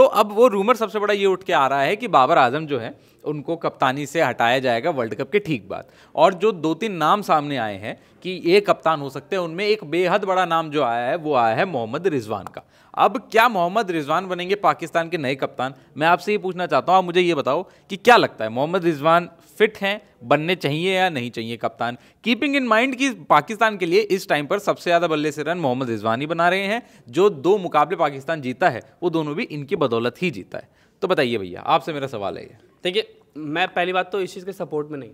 तो अब वो रूमर सबसे बड़ा ये उठ के आ रहा है कि बाबर आजम जो है उनको कप्तानी से हटाया जाएगा वर्ल्ड कप के ठीक बाद और जो दो तीन नाम सामने आए हैं कि ये कप्तान हो सकते हैं उनमें एक बेहद बड़ा नाम जो आया है वो आया है मोहम्मद रिजवान का अब क्या मोहम्मद रिजवान बनेंगे पाकिस्तान के नए कप्तान मैं आपसे ये पूछना चाहता हूँ आप मुझे ये बताओ कि क्या लगता है मोहम्मद रिजवान फिट हैं बनने चाहिए या नहीं चाहिए कप्तान कीपिंग इन माइंड कि पाकिस्तान के लिए इस टाइम पर सबसे ज़्यादा बल्ले से रन मोहम्मद रिजवान ही बना रहे हैं जो दो मुकाबले पाकिस्तान जीता है वो दोनों भी इनकी बदौलत ही जीता है तो बताइए भैया आपसे मेरा सवाल है ये देखिए मैं पहली बात तो इस चीज़ के सपोर्ट में नहीं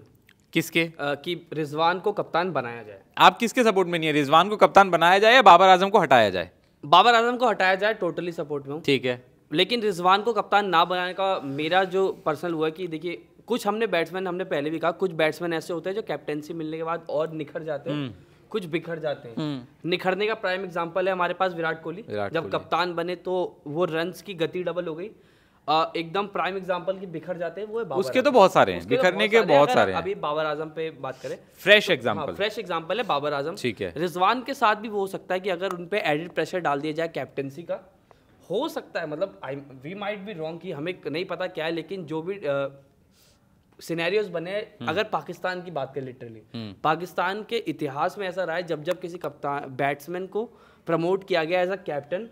किसके आ, कि रिजवान को कप्तान बनाया जाए आप किसके सपोर्ट में नहीं है रिजवान को कप्तान बनाया जाए या बाबर आजम को हटाया जाए बाबर आजम को हटाया जाए टोटली सपोर्ट में ठीक है लेकिन रिजवान को कप्तान ना बनाने का मेरा जो पर्सनल हुआ कि देखिए कुछ हमने बैट्समैन हमने पहले भी कहा कुछ बैट्समैन ऐसे होते हैं जो कैप्टेंसी मिलने के बाद और निखर जाते हैं हम्म। कुछ बिखर जाते हैं हम्म। निखरने का प्राइम एग्जाम्पल है हमारे पास विराट कोहली जब कप्तान बने तो वो रन की गति डबल हो गई एकदम प्राइम एग्जाम्पल की बिखर जाते हैं वो है उसके तो बहुत सारे हैं तो बिखरने के बहुत सारे हैं अभी बाबर आजम पे बात करें फ्रेश एग्जांपल फ्रेश एग्जांपल है बाबर आजम ठीक है रिजवान के साथ भी वो हो सकता है कि अगर उनपे एडिड प्रेशर डाल दिया जाए कैप्टनसी का हो सकता है मतलब I we might be wrong कि हमें नहीं पता क्या है लेकिन जो भी सिनेरियोज बने हम्म। अगर पाकिस्तान की बात करें लिटरली हम्म। पाकिस्तान के इतिहास में ऐसा रहा है जब जब किसी कप्तान बैट्समैन को प्रमोट किया गया एज अ कैप्टन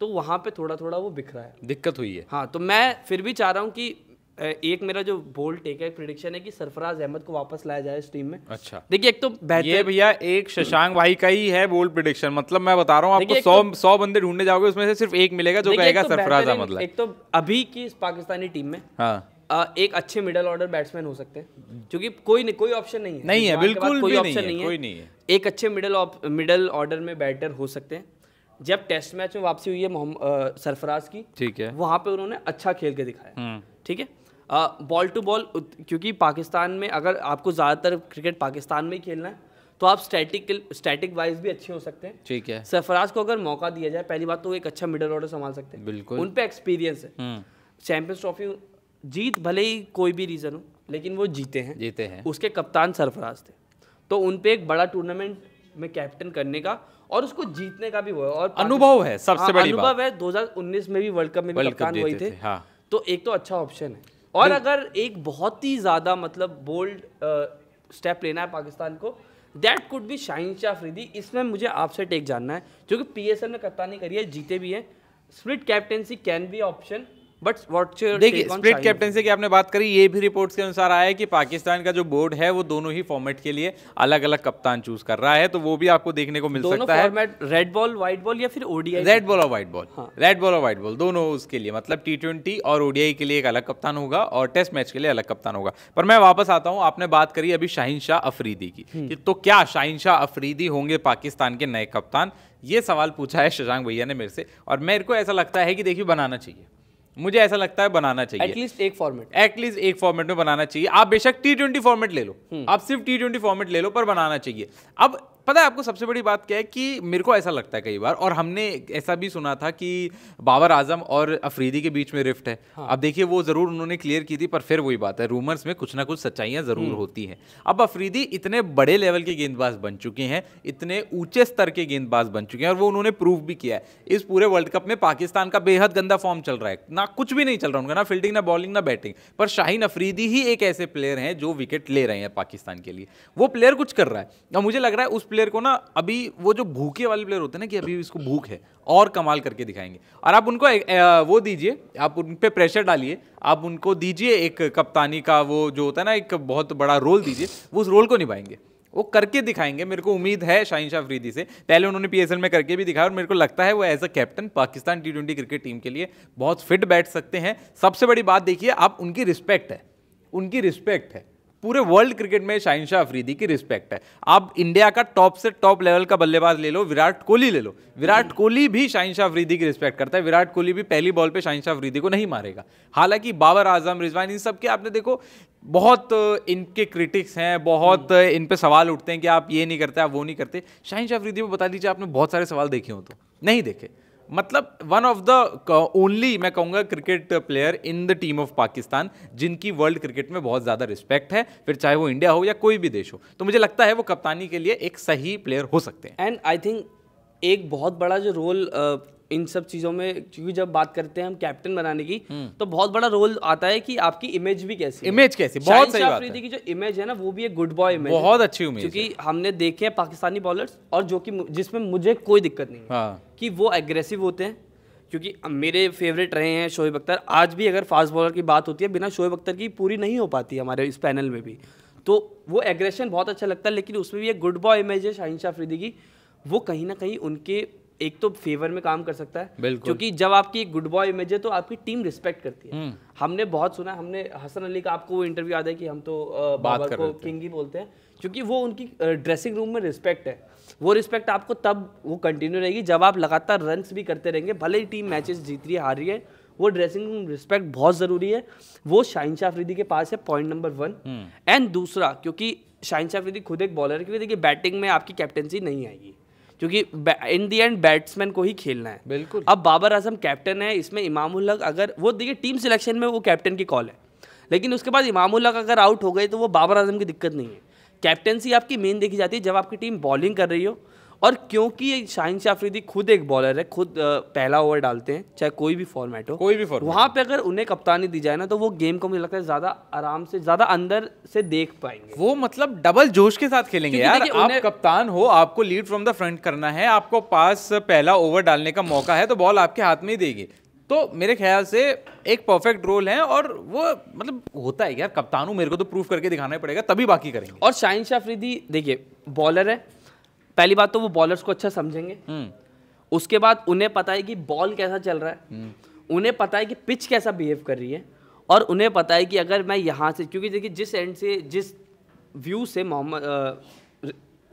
तो वहाँ पे थोड़ा थोड़ा वो बिखरा है दिक्कत हुई है हाँ तो मैं फिर भी चाह रहा हूँ कि एक मेरा जो बोल्ड टेक है प्रिडिक्शन है कि सरफराज अहमद को वापस लाया जाए इस टीम में अच्छा देखिए एक तो बेहतर भैया एक शशांक भाई का ही है बोल्ड प्रिडिक्शन मतलब मैं बता रहा हूँ आपको तो सौ सौ बंदे ढूंढने जाओगे उसमें से सिर्फ एक मिलेगा जो कहेगा तो सरफराज अहमद एक तो अभी की इस पाकिस्तानी टीम में हाँ एक अच्छे मिडल ऑर्डर बैट्समैन हो सकते हैं क्योंकि कोई नहीं कोई ऑप्शन नहीं है नहीं है बिल्कुल कोई ऑप्शन नहीं है एक अच्छे मिडल मिडल ऑर्डर में बैटर हो सकते हैं जब टेस्ट मैच में वापसी हुई है सरफराज की ठीक है वहाँ पे उन्होंने अच्छा खेल के दिखाया हम्म। ठीक है बॉल टू बॉल क्योंकि पाकिस्तान में अगर आपको ज़्यादातर क्रिकेट पाकिस्तान में ही खेलना है तो आप स्टैटिक स्टैटिक वाइज भी अच्छे हो सकते हैं ठीक है सरफराज को अगर मौका दिया जाए पहली बात तो एक अच्छा मिडल ऑर्डर संभाल सकते हैं बिल्कुल उन पर एक्सपीरियंस है चैंपियंस हम्म। ट्रॉफी जीत भले ही कोई भी रीज़न हो लेकिन वो जीते हैं जीते हैं उसके कप्तान सरफराज थे तो उन पर एक बड़ा टूर्नामेंट में कैप्टन करने का और उसको जीतने का भी वो है और अनुभव है सबसे हाँ, बड़ी अनुभव है 2019 में भी वर्ल्ड कप में भी कप्तान हुए थे हाँ। तो एक तो अच्छा ऑप्शन है और अगर एक बहुत ही ज़्यादा मतलब बोल्ड स्टेप लेना है पाकिस्तान को that could be Shaheen Shah Afridi इसमें मुझे आपसे टेक जानना है क्योंकि पी एस एल ने कप्तानी करी है जीते भी हैं split captaincy can be option but what's देखिए स्प्लिट कैप्टनसी की आपने बात करी ये भी रिपोर्ट्स के अनुसार आया है कि पाकिस्तान का जो बोर्ड है वो दोनों ही फॉर्मेट के लिए अलग अलग कप्तान चूज कर रहा है तो वो भी आपको देखने को मिल दोनों सकता है रेड बॉल व्हाइट बॉल या फिर ओडीआई रेड बॉल और व्हाइट बॉल रेड बॉल और व्हाइट बॉल दोनों उसके लिए मतलब टी और ओडीआई के लिए एक अलग कप्तान होगा और टेस्ट मैच के लिए अलग कप्तान होगा पर मैं वापस आता हूँ आपने बात करी अभी शाहिन शाह अफरीदी की हम्म। तो क्या शाहिन शाह अफरीदी होंगे पाकिस्तान के नए कप्तान ये सवाल पूछा है शशांक भैया ने मेरे से और मेरे को ऐसा लगता है कि देखिए बनाना चाहिए मुझे ऐसा लगता है बनाना चाहिए एटलीस्ट एक फॉर्मेट एटलीस्ट एक फॉर्मेट में बनाना चाहिए आप बेशक टी ट्वेंटी फॉर्मेट ले लो हम्म। आप सिर्फ टी ट्वेंटी फॉर्मेट ले लो पर बनाना चाहिए अब पता है आपको सबसे बड़ी बात क्या है कि मेरे को ऐसा लगता है कई बार और हमने ऐसा भी सुना था कि बाबर आजम और अफरीदी के बीच में रिफ्ट है हाँ। अब देखिए वो ज़रूर उन्होंने क्लियर की थी पर फिर वही बात है रूमर्स में कुछ ना कुछ सच्चाइयाँ ज़रूर हम्म। होती हैं अब अफरीदी इतने बड़े लेवल के गेंदबाज बन चुके हैं इतने ऊंचे स्तर के गेंदबाज बन चुके हैं और वो उन्होंने प्रूव भी किया है इस पूरे वर्ल्ड कप में पाकिस्तान का बेहद गंदा फॉर्म चल रहा है ना कुछ भी नहीं चल रहा उनका ना फील्डिंग ना बॉलिंग ना बैटिंग पर शाहीन अफरीदी ही एक ऐसे प्लेयर हैं जो विकेट ले रहे हैं पाकिस्तान के लिए वो प्लेयर कुछ कर रहा है और मुझे लग रहा है उस प्लेयर को ना अभी वो जो भूखे वाले प्लेयर होते हैं ना कि अभी इसको भूख है और कमाल करके दिखाएंगे और आप उनको वो दीजिए आप उन पर प्रेशर डालिए आप उनको दीजिए एक कप्तानी का वो जो होता है ना एक बहुत बड़ा रोल दीजिए वो उस रोल को निभाएंगे वो करके दिखाएंगे मेरे को उम्मीद है शाहिन शाह फ्रीदी से पहले उन्होंने पी में करके भी दिखाया और मेरे को लगता है वो as a captain Pakistan T twenty cricket team के लिए बहुत फिट बैठ सकते हैं सबसे बड़ी बात देखिए आप उनकी रिस्पेक्ट है उनकी रिस्पेक्ट है पूरे वर्ल्ड क्रिकेट में शाहिन शाह अफरीदी की रिस्पेक्ट है आप इंडिया का टॉप से टॉप लेवल का बल्लेबाज ले लो विराट कोहली ले लो विराट कोहली भी शाहिन शाह अफरीदी की रिस्पेक्ट करता है विराट कोहली भी पहली बॉल पर शाहिन शाह अफरीदी को नहीं मारेगा हालांकि बाबर आजम रिजवान इन सब के आपने देखो बहुत इनके क्रिटिक्स हैं बहुत इन पर सवाल उठते हैं कि आप ये नहीं करते आप वो नहीं करते शाहिन शाह अफरीदी में बता दीजिए आपने बहुत सारे सवाल देखे हो तो नहीं देखे मतलब वन ऑफ द ओनली मैं कहूँगा cricket player in the team of Pakistan जिनकी वर्ल्ड क्रिकेट में बहुत ज़्यादा रिस्पेक्ट है फिर चाहे वो इंडिया हो या कोई भी देश हो तो मुझे लगता है वो कप्तानी के लिए एक सही प्लेयर हो सकते हैं एंड आई थिंक एक बहुत बड़ा जो रोल इन सब चीज़ों में क्योंकि जब बात करते हैं हम कैप्टन बनाने की हम्म। तो बहुत बड़ा रोल आता है कि आपकी इमेज भी कैसी इमेज कैसी बहुत सही बात है की जो इमेज है ना वो भी एक गुड बॉय इमेज बहुत अच्छी उम्मीद क्योंकि हमने देखे हैं पाकिस्तानी बॉलर्स और जो कि जिसमें मुझे कोई दिक्कत नहीं की हाँ। कि वो एग्रेसिव होते हैं क्योंकि मेरे फेवरेट रहे हैं शोएब अख्तर आज भी अगर फास्ट बॉलर की बात होती है बिना शोएब अख्तर की पूरी नहीं हो पाती हमारे इस पैनल में भी तो वो एग्रेशन बहुत अच्छा लगता है लेकिन उसमें भी एक गुड बॉय इमेज है शाहिन फ्रीदी की वो कहीं ना कहीं उनके एक तो फेवर में काम कर सकता है क्योंकि जब आपकी एक गुड बॉय इमेज है तो आपकी टीम रिस्पेक्ट करती है हम्म। हमने बहुत सुना हमने हसन अली का आपको वो इंटरव्यू आता है कि हम तो बाबर को किंग ही बोलते हैं क्योंकि वो उनकी ड्रेसिंग रूम में रिस्पेक्ट है वो रिस्पेक्ट आपको तब वो कंटिन्यू रहेगी जब आप लगातार रन भी करते रहेंगे भले ही टीम मैचेस जीत रही है हार रही है वो ड्रेसिंग रूम रिस्पेक्ट बहुत ज़रूरी है वो शाहिन शाह अफरीदी के पास है पॉइंट नंबर वन एंड दूसरा क्योंकि शाहिन शाह अफरीदी खुद एक बॉलर है क्योंकि देखिए बैटिंग में आपकी कैप्टनसी नहीं आएगी क्योंकि इन दी एंड बैट्समैन को ही खेलना है बिल्कुल अब बाबर आजम कैप्टन है इसमें इमामुल हक अगर वो देखिए टीम सिलेक्शन में वो कैप्टन की कॉल है लेकिन उसके बाद इमामुल हक अगर आउट हो गए तो वो बाबर आजम की दिक्कत नहीं है कैप्टनसी आपकी मेन देखी जाती है जब आपकी टीम बॉलिंग कर रही हो और क्योंकि ये शाहिन शाह अफरीदी खुद एक बॉलर है खुद पहला ओवर डालते हैं चाहे कोई भी फॉर्मेट हो कोई भी फॉर्मेट वहाँ पे अगर उन्हें कप्तानी दी जाए ना तो वो गेम को मुझे लगता है ज़्यादा आराम से ज़्यादा अंदर से देख पाएंगे वो मतलब डबल जोश के साथ खेलेंगे यार आप कप्तान हो आपको लीड फ्रॉम द फ्रंट करना है आपको पास पहला ओवर डालने का मौका है तो बॉल आपके हाथ में ही देगी तो मेरे ख्याल से एक परफेक्ट रोल है और वो मतलब होता है यार कप्तानों मेरे को तो प्रूफ करके दिखाना पड़ेगा तभी बाकी करेंगे और शाहिन शाफरीदी देखिए बॉलर है पहली बात तो वो बॉलर्स को अच्छा समझेंगे हम्म। उसके बाद उन्हें पता है कि बॉल कैसा चल रहा है हम्म। उन्हें पता है कि पिच कैसा बिहेव कर रही है और उन्हें पता है कि अगर मैं यहाँ से क्योंकि देखिए जिस एंड से जिस व्यू से मोहम्मद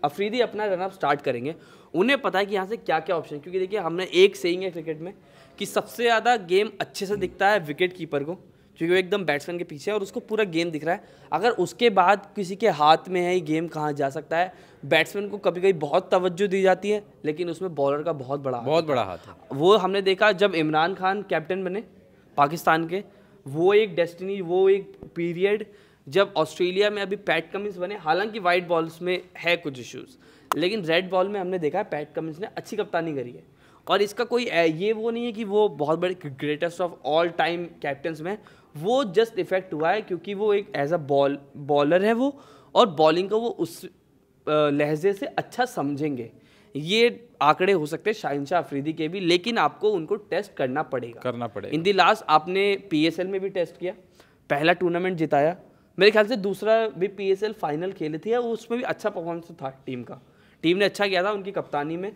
अफरीदी अपना रनअप स्टार्ट करेंगे उन्हें पता है कि यहाँ से क्या क्या ऑप्शन क्योंकि देखिए हमने एक सेइंग है क्रिकेट में कि सबसे ज़्यादा गेम अच्छे से दिखता है विकेट कीपर को क्योंकि वो एकदम बैट्समैन के पीछे है और उसको पूरा गेम दिख रहा है अगर उसके बाद किसी के हाथ में है ये गेम कहाँ जा सकता है बैट्समैन को कभी कभी बहुत तवज्जो दी जाती है लेकिन उसमें बॉलर का बहुत बड़ा बहुत बड़ा हाथ है वो हमने देखा जब इमरान खान कैप्टन बने पाकिस्तान के वो एक डेस्टिनी वो एक पीरियड जब ऑस्ट्रेलिया में अभी पैट कमिंस बने हालांकि वाइट बॉल्स में है कुछ इश्यूज़ लेकिन रेड बॉल में हमने देखा है पैट कमिंस ने अच्छी कप्तानी करी है और इसका कोई ये वो नहीं है कि वो बहुत बड़े greatest of all time captain में वो जस्ट इफेक्ट हुआ है क्योंकि वो एक एज अ बॉल बॉलर है वो और बॉलिंग को वो उस लहजे से अच्छा समझेंगे ये आंकड़े हो सकते हैं शाह अफरीदी के भी लेकिन आपको उनको टेस्ट करना पड़ेगा करना पड़ेगा इन दी लास्ट आपने पी में भी टेस्ट किया पहला टूर्नामेंट जिताया मेरे ख्याल से दूसरा भी पी फाइनल खेले थे उसमें भी अच्छा परफॉर्मेंस था टीम का टीम ने अच्छा किया था उनकी कप्तानी में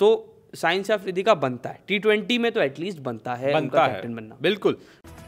तो साइंस अफरीदी का बनता है टी ट्वेंटी में तो एटलीस्ट बनता है बनता है बनना बिल्कुल